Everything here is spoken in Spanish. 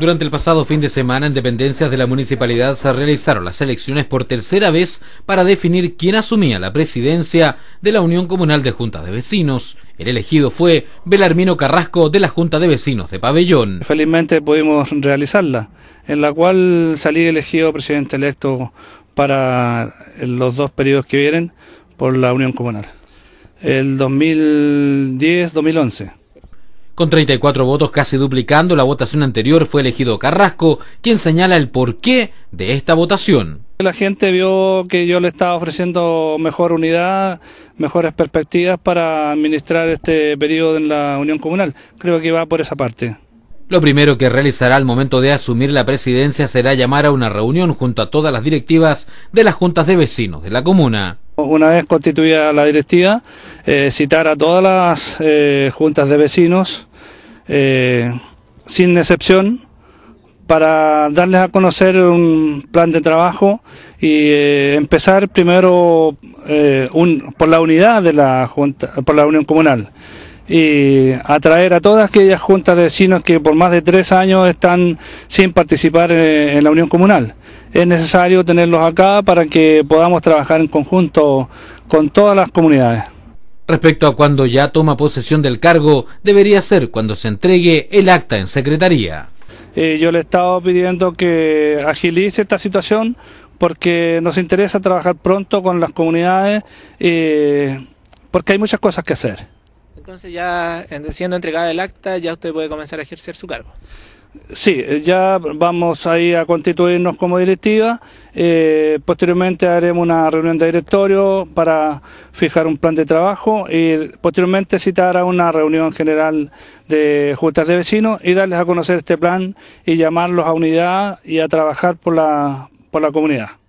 Durante el pasado fin de semana, en dependencias de la municipalidad se realizaron las elecciones por tercera vez para definir quién asumía la presidencia de la Unión Comunal de Juntas de Vecinos. El elegido fue Belarmino Carrasco de la Junta de Vecinos de Pabellón. Felizmente pudimos realizarla, en la cual salí elegido presidente electo para los dos periodos que vienen por la Unión Comunal, el 2010-2011. Con 34 votos, casi duplicando la votación anterior, fue elegido Carrasco, quien señala el porqué de esta votación. La gente vio que yo le estaba ofreciendo mejor unidad, mejores perspectivas para administrar este periodo en la Unión Comunal. Creo que va por esa parte. Lo primero que realizará al momento de asumir la presidencia será llamar a una reunión junto a todas las directivas de las juntas de vecinos de la comuna una vez constituida la directiva, eh, citar a todas las eh, juntas de vecinos eh, sin excepción para darles a conocer un plan de trabajo y eh, empezar primero eh, por la unidad de la junta, por la unión comunal y atraer a todas aquellas juntas de vecinos que por más de tres años están sin participar eh, en la unión comunal. Es necesario tenerlos acá para que podamos trabajar en conjunto con todas las comunidades. Respecto a cuando ya toma posesión del cargo, debería ser cuando se entregue el acta en secretaría. Eh, yo le he estado pidiendo que agilice esta situación porque nos interesa trabajar pronto con las comunidades, eh, porque hay muchas cosas que hacer. Entonces ya siendo entregada el acta, ya usted puede comenzar a ejercer su cargo. Sí, eh, ya vamos ahí a constituirnos como directiva. Eh, posteriormente haremos una reunión de directorio para fijar un plan de trabajo y posteriormente citar a una reunión general de juntas de vecinos y darles a conocer este plan y llamarlos a unidad y a trabajar por la comunidad.